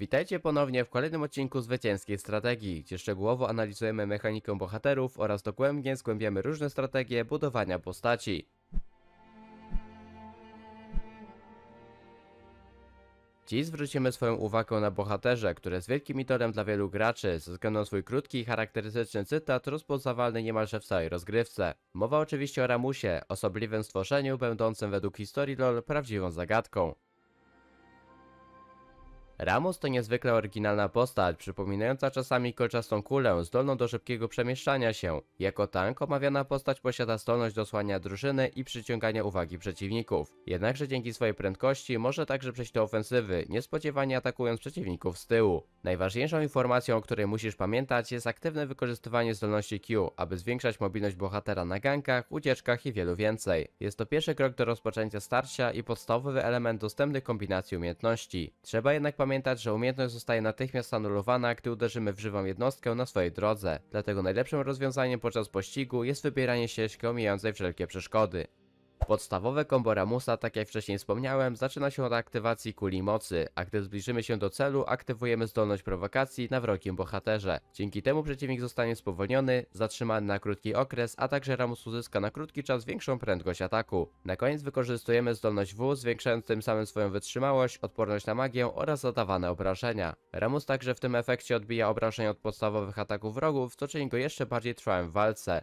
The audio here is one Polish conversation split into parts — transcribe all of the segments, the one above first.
Witajcie ponownie w kolejnym odcinku Zwycięskiej Strategii, gdzie szczegółowo analizujemy mechanikę bohaterów oraz dogłębnie zgłębiamy różne strategie budowania postaci. Dziś zwrócimy swoją uwagę na bohaterze, który jest wielkim idolem dla wielu graczy, ze względu na swój krótki i charakterystyczny cytat rozpoznawalny niemalże w całej rozgrywce. Mowa oczywiście o Ramusie, osobliwym stworzeniu będącym według historii LOL prawdziwą zagadką. Ramos to niezwykle oryginalna postać, przypominająca czasami kolczastą kulę, zdolną do szybkiego przemieszczania się. Jako tank omawiana postać posiada zdolność do słania drużyny i przyciągania uwagi przeciwników. Jednakże dzięki swojej prędkości może także przejść do ofensywy, niespodziewanie atakując przeciwników z tyłu. Najważniejszą informacją, o której musisz pamiętać jest aktywne wykorzystywanie zdolności Q, aby zwiększać mobilność bohatera na gankach, ucieczkach i wielu więcej. Jest to pierwszy krok do rozpoczęcia starcia i podstawowy element dostępnych kombinacji umiejętności. Trzeba jednak pamiętać, że umiejętność zostaje natychmiast anulowana, gdy uderzymy w żywą jednostkę na swojej drodze. Dlatego najlepszym rozwiązaniem podczas pościgu jest wybieranie ścieżki omijającej wszelkie przeszkody. Podstawowe kombo Ramusa, tak jak wcześniej wspomniałem, zaczyna się od aktywacji kuli mocy, a gdy zbliżymy się do celu, aktywujemy zdolność prowokacji na wrogim bohaterze. Dzięki temu przeciwnik zostanie spowolniony, zatrzymany na krótki okres, a także Ramus uzyska na krótki czas większą prędkość ataku. Na koniec wykorzystujemy zdolność W, zwiększając tym samym swoją wytrzymałość, odporność na magię oraz zadawane obrażenia. Ramus także w tym efekcie odbija obrażenia od podstawowych ataków wrogów, co czyni go jeszcze bardziej trwałym w walce.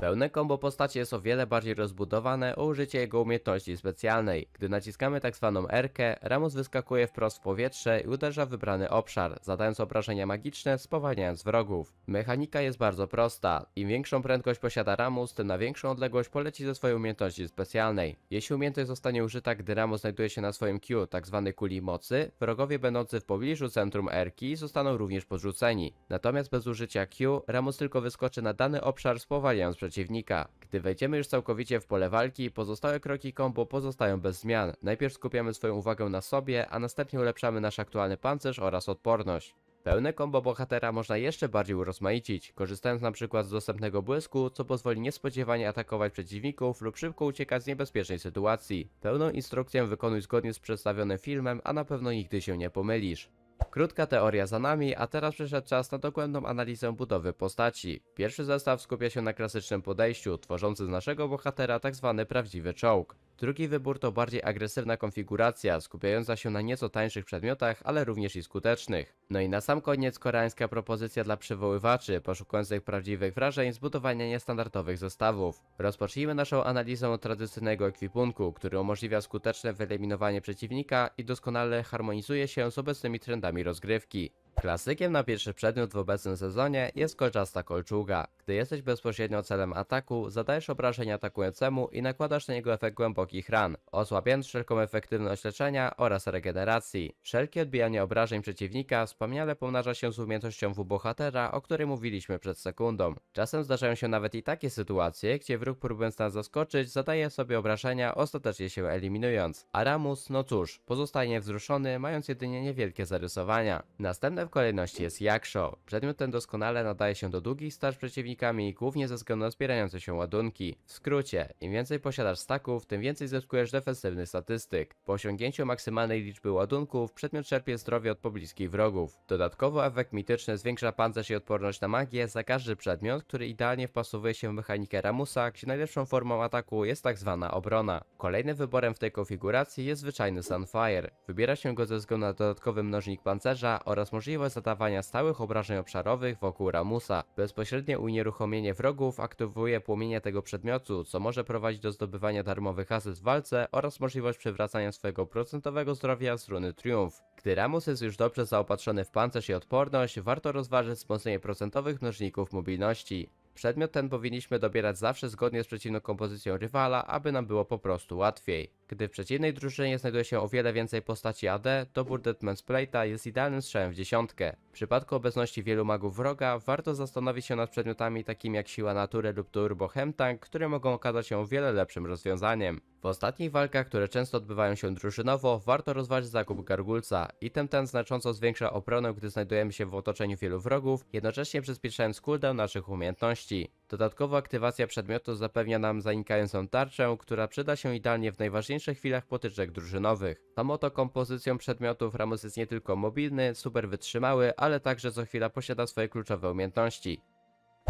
Pełne kombo postaci jest o wiele bardziej rozbudowane o użycie jego umiejętności specjalnej. Gdy naciskamy tzw. Tak R, Ramus wyskakuje wprost w powietrze i uderza w wybrany obszar, zadając obrażenia magiczne, spowalniając wrogów. Mechanika jest bardzo prosta. Im większą prędkość posiada Ramus, tym na większą odległość poleci ze swojej umiejętności specjalnej. Jeśli umiejętność zostanie użyta, gdy Ramus znajduje się na swoim Q, tzw. Tak kuli mocy, wrogowie będący w pobliżu centrum R zostaną również podrzuceni. Natomiast bez użycia Q, Ramus tylko wyskoczy na dany obszar, spowalniając przeciwnika. Gdy wejdziemy już całkowicie w pole walki, pozostałe kroki kombo pozostają bez zmian. Najpierw skupiamy swoją uwagę na sobie, a następnie ulepszamy nasz aktualny pancerz oraz odporność. Pełne kombo bohatera można jeszcze bardziej urozmaicić, korzystając np. z dostępnego błysku, co pozwoli niespodziewanie atakować przeciwników lub szybko uciekać z niebezpiecznej sytuacji. Pełną instrukcję wykonuj zgodnie z przedstawionym filmem, a na pewno nigdy się nie pomylisz. Krótka teoria za nami, a teraz przyszedł czas na dogłębną analizę budowy postaci. Pierwszy zestaw skupia się na klasycznym podejściu, tworzący z naszego bohatera tzw. Tak prawdziwy czołg. Drugi wybór to bardziej agresywna konfiguracja, skupiająca się na nieco tańszych przedmiotach, ale również i skutecznych. No i na sam koniec koreańska propozycja dla przywoływaczy, poszukujących prawdziwych wrażeń z budowania niestandardowych zestawów. Rozpocznijmy naszą analizę od tradycyjnego ekwipunku, który umożliwia skuteczne wyeliminowanie przeciwnika i doskonale harmonizuje się z obecnymi trendami rozgrywki. Klasykiem na pierwszy przedmiot w obecnym sezonie jest kolczasta kolczuga. Gdy jesteś bezpośrednio celem ataku, zadajesz obrażenie atakującemu i nakładasz na niego efekt głębokich ran, osłabiając wszelką efektywność leczenia oraz regeneracji. Wszelkie odbijanie obrażeń przeciwnika wspaniale pomnaża się z umiejętnością W bohatera, o której mówiliśmy przed sekundą. Czasem zdarzają się nawet i takie sytuacje, gdzie wróg próbując nas zaskoczyć, zadaje sobie obrażenia, ostatecznie się eliminując. Aramus, no cóż, pozostaje niewzruszony, mając jedynie niewielkie zarysowania. Następne w kolejności jest Jak Show. Przedmiot ten doskonale nadaje się do długich starć przeciwnikami, głównie ze względu na zbierające się ładunki. W skrócie, im więcej posiadasz staków, tym więcej zyskujesz defensywnych statystyk. Po osiągnięciu maksymalnej liczby ładunków, przedmiot czerpie zdrowie od pobliskich wrogów. Dodatkowo efekt mityczny zwiększa pancerz i odporność na magię za każdy przedmiot, który idealnie wpasowuje się w mechanikę Ramusa, gdzie najlepszą formą ataku jest tak zwana obrona. Kolejnym wyborem w tej konfiguracji jest zwyczajny Sunfire. Wybiera się go ze względu na dodatkowy mnożnik pancerza oraz możliwość możliwość zadawania stałych obrażeń obszarowych wokół Ramusa. Bezpośrednie unieruchomienie wrogów aktywuje płomienie tego przedmiotu, co może prowadzić do zdobywania darmowych asyst w walce oraz możliwość przywracania swojego procentowego zdrowia z runy Triumf. Gdy Ramus jest już dobrze zaopatrzony w pancerz i odporność, warto rozważyć wzmocnienie procentowych mnożników mobilności. Przedmiot ten powinniśmy dobierać zawsze zgodnie z przeciwną kompozycją rywala, aby nam było po prostu łatwiej. Gdy w przeciwnej drużynie znajduje się o wiele więcej postaci AD, dobór Deadman's Plate'a jest idealnym strzałem w dziesiątkę. W przypadku obecności wielu magów wroga, warto zastanowić się nad przedmiotami takimi jak Siła Natury lub Turbo Hemtank, które mogą okazać się o wiele lepszym rozwiązaniem. W ostatnich walkach, które często odbywają się drużynowo, warto rozważyć zakup gargulca. Item ten znacząco zwiększa obronę, gdy znajdujemy się w otoczeniu wielu wrogów, jednocześnie przyspieszając cooldown naszych umiejętności. Dodatkowo aktywacja przedmiotu zapewnia nam zanikającą tarczę, która przyda się idealnie w najważniejszych najważniejszych chwilach potyczek drużynowych. Tą oto kompozycją przedmiotów Ramos jest nie tylko mobilny, super wytrzymały, ale także co chwila posiada swoje kluczowe umiejętności.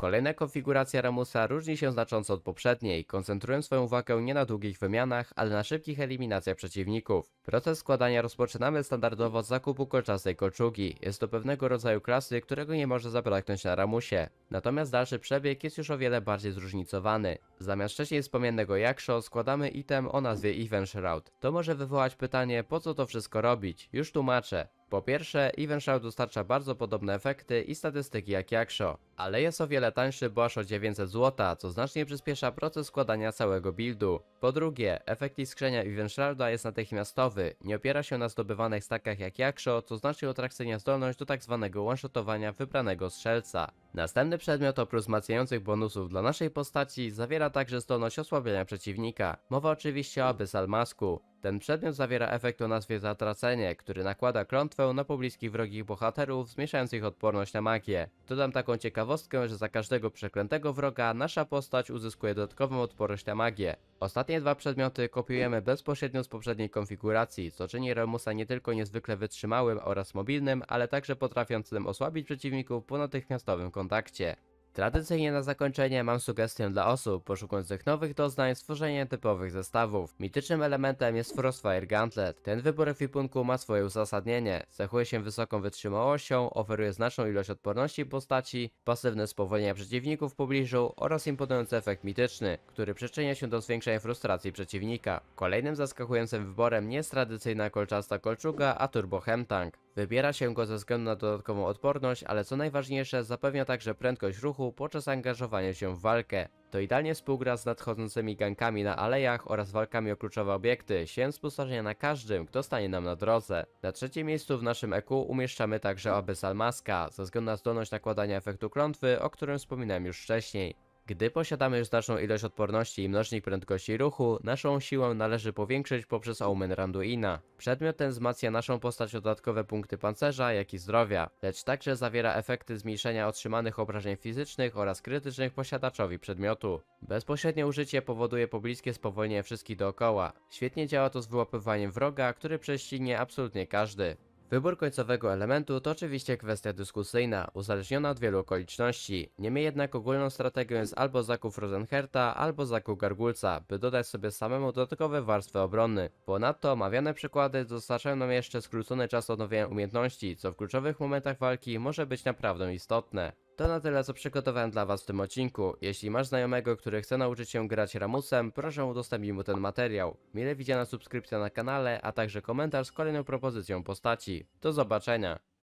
Kolejna konfiguracja Ramusa różni się znacząco od poprzedniej, koncentrując swoją uwagę nie na długich wymianach, ale na szybkich eliminacjach przeciwników. Proces składania rozpoczynamy standardowo z zakupu kolczastej kolczugi. Jest to pewnego rodzaju klasy, którego nie może zabraknąć na Ramusie. Natomiast dalszy przebieg jest już o wiele bardziej zróżnicowany. Zamiast wcześniej wspomnianego Jaksho składamy item o nazwie Event Shroud. To może wywołać pytanie, po co to wszystko robić? Już tłumaczę. Po pierwsze, Shroud dostarcza bardzo podobne efekty i statystyki jak Jaksho, ale jest o wiele tańszy, bo aż o 900 zł, co znacznie przyspiesza proces składania całego buildu. Po drugie, efekt iskrzenia Shrouda jest natychmiastowy, nie opiera się na zdobywanych stakach jak Jaksho, co znacznie utracenia zdolność do tzw. Tak one-shotowania wybranego strzelca. Następny przedmiot oprócz wzmacniających bonusów dla naszej postaci zawiera także zdolność osłabiania przeciwnika. Mowa oczywiście o Abyssal Masku. Ten przedmiot zawiera efekt o nazwie zatracenie, który nakłada klątwę na pobliskich wrogich bohaterów, zmniejszając ich odporność na magię. Dodam taką ciekawostkę, że za każdego przeklętego wroga nasza postać uzyskuje dodatkową odporność na magię. Ostatnie dwa przedmioty kopiujemy bezpośrednio z poprzedniej konfiguracji, co czyni Remusa nie tylko niezwykle wytrzymałym oraz mobilnym, ale także potrafiącym osłabić przeciwników po natychmiastowym kontakcie. Tradycyjnie na zakończenie mam sugestię dla osób poszukujących nowych doznań stworzenia typowych zestawów. Mitycznym elementem jest Frostfire Gauntlet. Ten wybór ekwipunku ma swoje uzasadnienie. Cechuje się wysoką wytrzymałością, oferuje znaczną ilość odporności postaci, pasywne spowolnienie przeciwników w pobliżu oraz imponujący efekt mityczny, który przyczynia się do zwiększenia frustracji przeciwnika. Kolejnym zaskakującym wyborem nie jest tradycyjna kolczasta kolczuga, a turbo hemtank. Wybiera się go ze względu na dodatkową odporność, ale co najważniejsze zapewnia także prędkość ruchu podczas angażowania się w walkę. To idealnie współgra z nadchodzącymi gankami na alejach oraz walkami o kluczowe obiekty, siedem spustoszenia na każdym, kto stanie nam na drodze. Na trzecim miejscu w naszym EQ umieszczamy także Abyssal Maska, ze względu na zdolność nakładania efektu klątwy, o którym wspominałem już wcześniej. Gdy posiadamy już znaczną ilość odporności i mnożnik prędkości ruchu, naszą siłę należy powiększyć poprzez Omen Randuina. Przedmiot ten wzmacnia naszą postać o dodatkowe punkty pancerza, jak i zdrowia, lecz także zawiera efekty zmniejszenia otrzymanych obrażeń fizycznych oraz krytycznych posiadaczowi przedmiotu. Bezpośrednie użycie powoduje pobliskie spowolnienie wszystkich dookoła. Świetnie działa to z wyłapywaniem wroga, który prześcignie absolutnie każdy. Wybór końcowego elementu to oczywiście kwestia dyskusyjna, uzależniona od wielu okoliczności. Niemniej jednak ogólną strategią jest albo zakup Rosenherta, albo zakup Gargulca, by dodać sobie samemu dodatkowe warstwy obrony. Ponadto omawiane przykłady dostarczają nam jeszcze skrócony czas odnowienia umiejętności, co w kluczowych momentach walki może być naprawdę istotne. To na tyle co przygotowałem dla Was w tym odcinku. Jeśli masz znajomego, który chce nauczyć się grać Ramusem, proszę udostępnij mu ten materiał. Mile widziana subskrypcja na kanale, a także komentarz z kolejną propozycją postaci. Do zobaczenia!